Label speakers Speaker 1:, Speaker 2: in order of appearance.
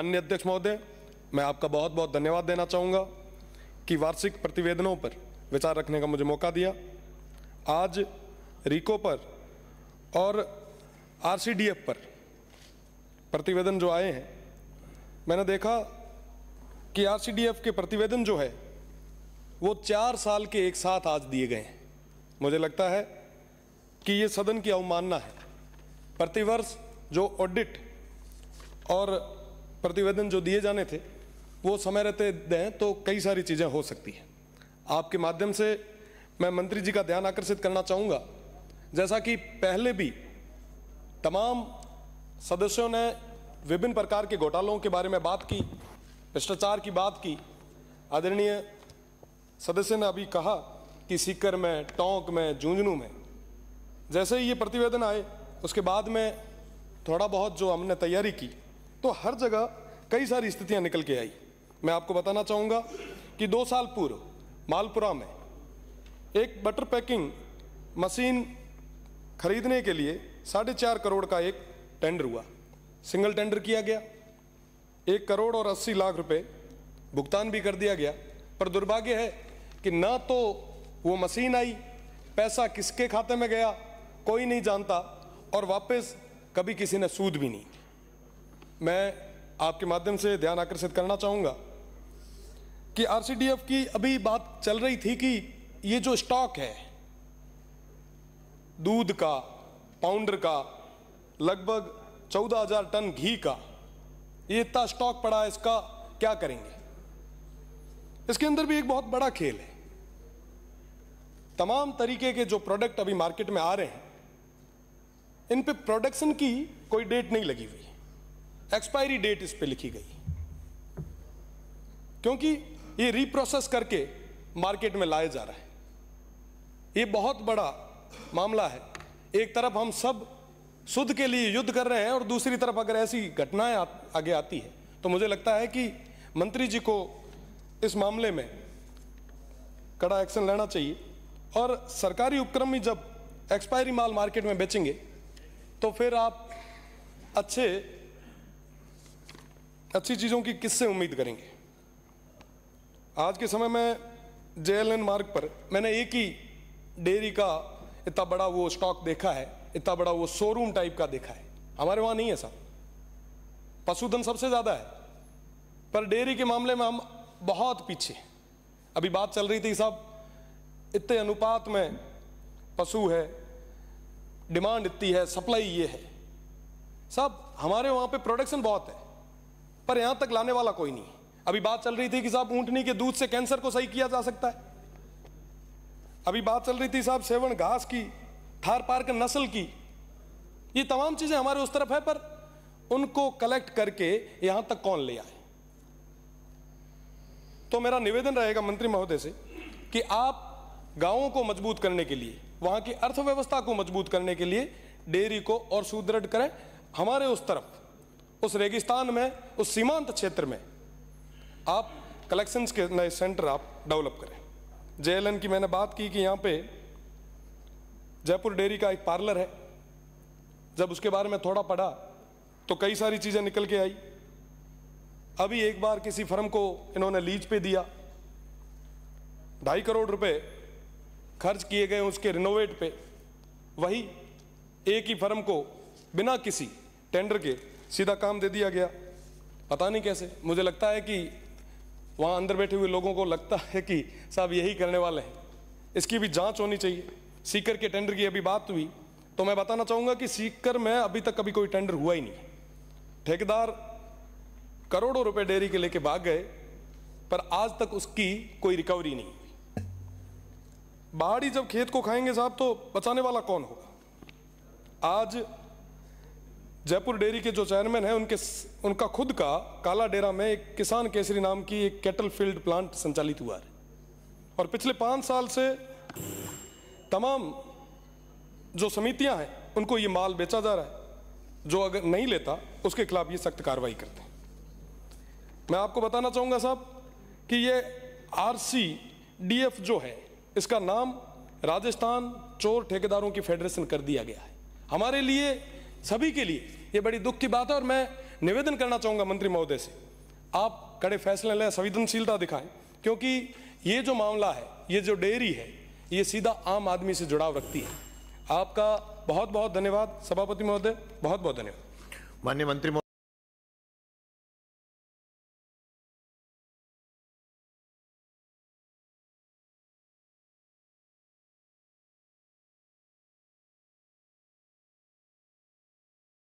Speaker 1: अन्य अध्यक्ष महोदय मैं आपका बहुत बहुत धन्यवाद देना चाहूँगा कि वार्षिक प्रतिवेदनों पर विचार रखने का मुझे मौका दिया आज रिको पर और आरसीडीएफ पर प्रतिवेदन जो आए हैं मैंने देखा कि आरसीडीएफ के प्रतिवेदन जो है वो चार साल के एक साथ आज दिए गए हैं मुझे लगता है कि ये सदन की अवमानना है प्रतिवर्ष जो ऑडिट और प्रतिवेदन जो दिए जाने थे वो समय रहते दें तो कई सारी चीज़ें हो सकती हैं आपके माध्यम से मैं मंत्री जी का ध्यान आकर्षित करना चाहूँगा जैसा कि पहले भी तमाम सदस्यों ने विभिन्न प्रकार के घोटालों के बारे में बात की भ्रष्टाचार की बात की आदरणीय सदस्य ने अभी कहा कि सीकर में टोंक में झुंझुनू में जैसे ही ये प्रतिवेदन आए उसके बाद में थोड़ा बहुत जो हमने तैयारी की तो हर जगह कई सारी स्थितियां निकल के आई मैं आपको बताना चाहूँगा कि दो साल पूर्व मालपुरा में एक बटर पैकिंग मशीन खरीदने के लिए साढ़े चार करोड़ का एक टेंडर हुआ सिंगल टेंडर किया गया एक करोड़ और अस्सी लाख रुपए भुगतान भी कर दिया गया पर दुर्भाग्य है कि ना तो वो मशीन आई पैसा किसके खाते में गया कोई नहीं जानता और वापस कभी किसी ने सूद भी नहीं मैं आपके माध्यम से ध्यान आकर्षित करना चाहूँगा कि आरसीडीएफ की अभी बात चल रही थी कि ये जो स्टॉक है दूध का पाउंडर का लगभग चौदह हजार टन घी का ये इतना स्टॉक पड़ा है इसका क्या करेंगे इसके अंदर भी एक बहुत बड़ा खेल है तमाम तरीके के जो प्रोडक्ट अभी मार्केट में आ रहे हैं इन पे प्रोडक्शन की कोई डेट नहीं लगी हुई एक्सपायरी डेट इस पे लिखी गई क्योंकि ये रीप्रोसेस करके मार्केट में लाया जा रहा है ये बहुत बड़ा मामला है एक तरफ हम सब शुद्ध के लिए युद्ध कर रहे हैं और दूसरी तरफ अगर ऐसी घटनाएं आगे आती है तो मुझे लगता है कि मंत्री जी को इस मामले में कड़ा एक्शन लेना चाहिए और सरकारी उपक्रम में जब एक्सपायरी माल मार्केट में बेचेंगे तो फिर आप अच्छे अच्छी चीज़ों की किससे उम्मीद करेंगे आज के समय में जे मार्ग पर मैंने एक ही डेयरी का इतना बड़ा वो स्टॉक देखा है इतना बड़ा वो शोरूम टाइप का देखा है हमारे वहाँ नहीं है साहब पशुधन सबसे ज़्यादा है पर डेयरी के मामले में हम बहुत पीछे अभी बात चल रही थी साहब इतने अनुपात में पशु है डिमांड इतनी है सप्लाई ये है साहब हमारे वहाँ पे प्रोडक्शन बहुत है पर यहां तक लाने वाला कोई नहीं अभी बात चल रही थी कि साहब ऊंटनी के दूध से कैंसर को सही किया जा सकता है अभी बात चल रही थी साहब सेवन घास की थार पार्क नस्ल की ये तमाम चीजें हमारे उस तरफ है पर उनको कलेक्ट करके यहां तक कौन ले आए तो मेरा निवेदन रहेगा मंत्री महोदय से कि आप गांवों को मजबूत करने के लिए वहां की अर्थव्यवस्था को मजबूत करने के लिए डेयरी को और सुदृढ़ करें हमारे उस तरफ उस रेगिस्तान में उस सीमांत क्षेत्र में आप कलेक्शंस के नए सेंटर आप डेवलप करें जेएलएन की मैंने बात की कि यहाँ पे जयपुर डेयरी का एक पार्लर है जब उसके बारे में थोड़ा पढ़ा तो कई सारी चीज़ें निकल के आई अभी एक बार किसी फर्म को इन्होंने लीज पे दिया ढाई करोड़ रुपए खर्च किए गए उसके रिनोवेट पे वही एक ही फर्म को बिना किसी टेंडर के सीधा काम दे दिया गया पता नहीं कैसे मुझे लगता है कि वहाँ अंदर बैठे हुए लोगों को लगता है कि साहब यही करने वाले हैं इसकी भी जांच होनी चाहिए सीकर के टेंडर की अभी बात हुई तो मैं बताना चाहूँगा कि सीकर में अभी तक कभी कोई टेंडर हुआ ही नहीं ठेकेदार करोड़ों रुपए डेयरी के लेके भाग गए पर आज तक उसकी कोई रिकवरी नहीं हुई बाहरी जब खेत को खाएंगे साहब तो बचाने वाला कौन होगा आज जयपुर डेयरी के जो चेयरमैन हैं उनके उनका खुद का काला डेरा में एक किसान केसरी नाम की एक कैटल फील्ड प्लांट संचालित हुआ है और पिछले पाँच साल से तमाम जो समितियां हैं उनको ये माल बेचा जा रहा है जो अगर नहीं लेता उसके खिलाफ ये सख्त कार्रवाई करते हैं मैं आपको बताना चाहूँगा साहब कि ये आर सी डी एफ जो है इसका नाम राजस्थान चोर ठेकेदारों की फेडरेशन कर दिया गया है हमारे लिए सभी के लिए ये बड़ी दुख की बात है और मैं निवेदन करना चाहूँगा मंत्री महोदय से आप कड़े फैसले लें संवेदनशीलता दिखाएं क्योंकि ये जो मामला है ये जो डेयरी है ये सीधा आम आदमी से जुड़ाव रखती है आपका बहुत बहुत धन्यवाद सभापति महोदय बहुत बहुत धन्यवाद माननीय मंत्री महोदय